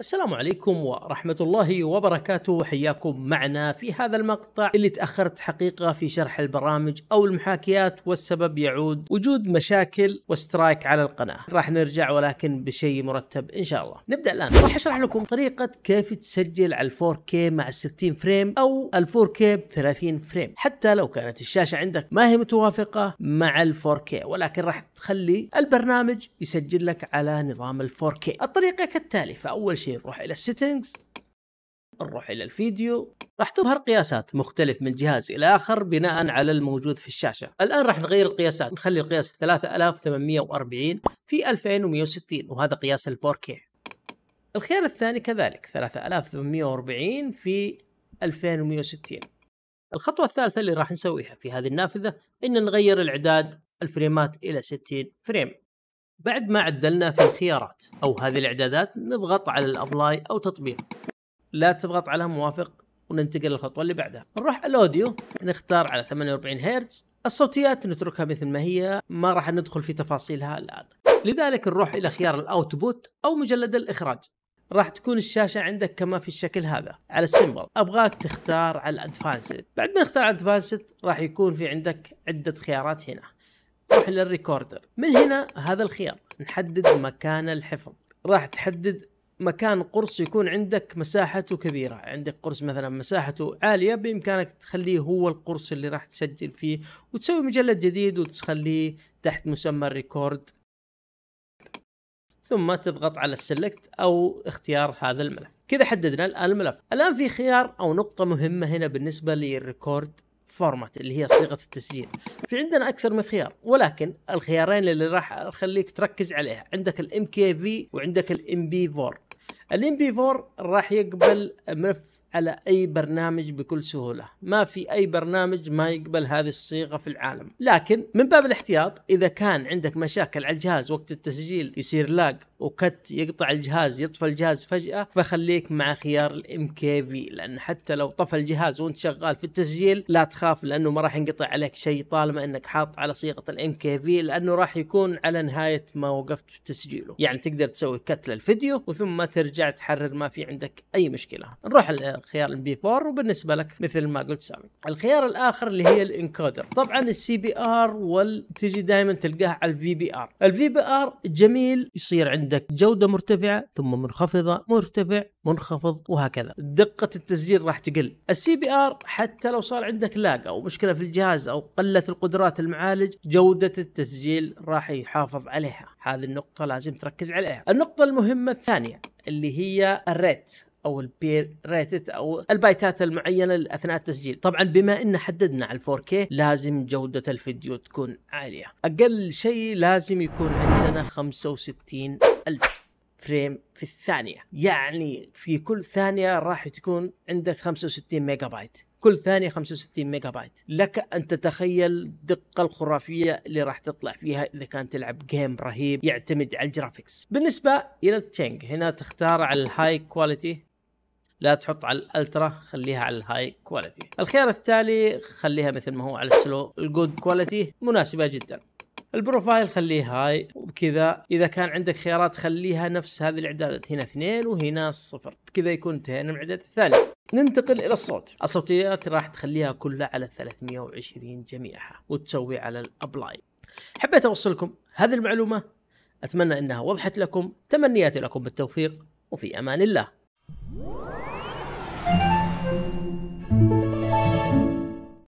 السلام عليكم ورحمة الله وبركاته حياكم معنا في هذا المقطع اللي تأخرت حقيقة في شرح البرامج أو المحاكيات والسبب يعود وجود مشاكل وسترايك على القناة راح نرجع ولكن بشيء مرتب إن شاء الله نبدأ الآن راح أشرح لكم طريقة كيف تسجل على 4K مع 60 فريم أو 4K 30 فريم حتى لو كانت الشاشة عندك ما هي متوافقة مع 4K ولكن راح تخلي البرنامج يسجل لك على نظام 4K الطريقة كالتالي فأول شيء نروح الى السيتنجز نروح الى الفيديو راح تظهر قياسات مختلف من جهاز الى اخر بناء على الموجود في الشاشه الان راح نغير القياسات نخلي القياس 3840 في 2160 وهذا قياس ال 4K الخيار الثاني كذلك 3840 في 2160 الخطوة الثالثة اللي راح نسويها في هذه النافذة ان نغير الاعداد الفريمات الى 60 فريم بعد ما عدلنا في الخيارات او هذه الاعدادات نضغط على الابلاي او تطبيق لا تضغط على موافق وننتقل للخطوه اللي بعدها نروح الاوديو نختار على 48 هرتز الصوتيات نتركها مثل ما هي ما راح ندخل في تفاصيلها الان لذلك نروح الى خيار الاوتبوت او مجلد الاخراج راح تكون الشاشة عندك كما في الشكل هذا على السيمبل أبغاك تختار على الأدفانسد بعد ما نختار على الأدفانسد راح يكون في عندك عدة خيارات هنا روح للريكوردر من هنا هذا الخيار نحدد مكان الحفظ راح تحدد مكان قرص يكون عندك مساحته كبيرة عندك قرص مثلا مساحته عالية بإمكانك تخليه هو القرص اللي راح تسجل فيه وتسوي مجلد جديد وتخليه تحت مسمى الريكورد ثم تضغط على السلكت او اختيار هذا الملف كذا حددنا الان الملف الان في خيار او نقطة مهمة هنا بالنسبة للريكورد فورمات اللي هي صيغه التسجيل في عندنا اكثر من خيار ولكن الخيارين اللي راح اخليك تركز عليها عندك الـ MKV وعندك الـ mp 4 الـ mp 4 راح يقبل ملف على اي برنامج بكل سهوله، ما في اي برنامج ما يقبل هذه الصيغه في العالم، لكن من باب الاحتياط اذا كان عندك مشاكل على الجهاز وقت التسجيل يصير لاج وكت يقطع الجهاز يطفى الجهاز فجاه فخليك مع خيار الام كي في لان حتى لو طفى الجهاز وانت شغال في التسجيل لا تخاف لانه ما راح ينقطع عليك شيء طالما انك حاط على صيغه الام كي في لانه راح يكون على نهايه ما وقفت في تسجيله، يعني تقدر تسوي كت للفيديو وثم ترجع تحرر ما في عندك اي مشكله. نروح خيار ام بي 4 وبالنسبه لك مثل ما قلت سامي الخيار الاخر اللي هي الانكودر طبعا السي بي ار وال تجي دائما تلقاه على الفي بي ار الفي بي ار جميل يصير عندك جوده مرتفعه ثم منخفضه مرتفع منخفض وهكذا دقه التسجيل راح تقل السي بي ار حتى لو صار عندك لاج او مشكله في الجهاز او قله القدرات المعالج جوده التسجيل راح يحافظ عليها هذه النقطه لازم تركز عليها النقطه المهمه الثانيه اللي هي الريت او البير ريتت او البايتات المعينه اثناء التسجيل طبعا بما ان حددنا على 4K لازم جوده الفيديو تكون عاليه اقل شيء لازم يكون عندنا 65 الف فريم في الثانيه يعني في كل ثانيه راح تكون عندك 65 ميجا بايت كل ثانيه 65 ميجا بايت لك ان تتخيل الدقه الخرافيه اللي راح تطلع فيها اذا كان تلعب جيم رهيب يعتمد على الجرافيكس بالنسبه الى التينج هنا تختار على الهاي كواليتي لا تحط على الالترا خليها على الهاي كواليتي الخيار التالي خليها مثل ما هو على السلو الجود كواليتي مناسبة جدا البروفايل خليه هاي وبكذا اذا كان عندك خيارات خليها نفس هذه الاعدادات هنا اثنين وهنا صفر بكذا يكون انتهينا من الاعداد الثاني ننتقل الى الصوت الصوتيات راح تخليها كلها على 320 جميعها وتسوي على الابلاي حبيت اوصلكم هذه المعلومه اتمنى انها وضحت لكم تمنياتي لكم بالتوفيق وفي امان الله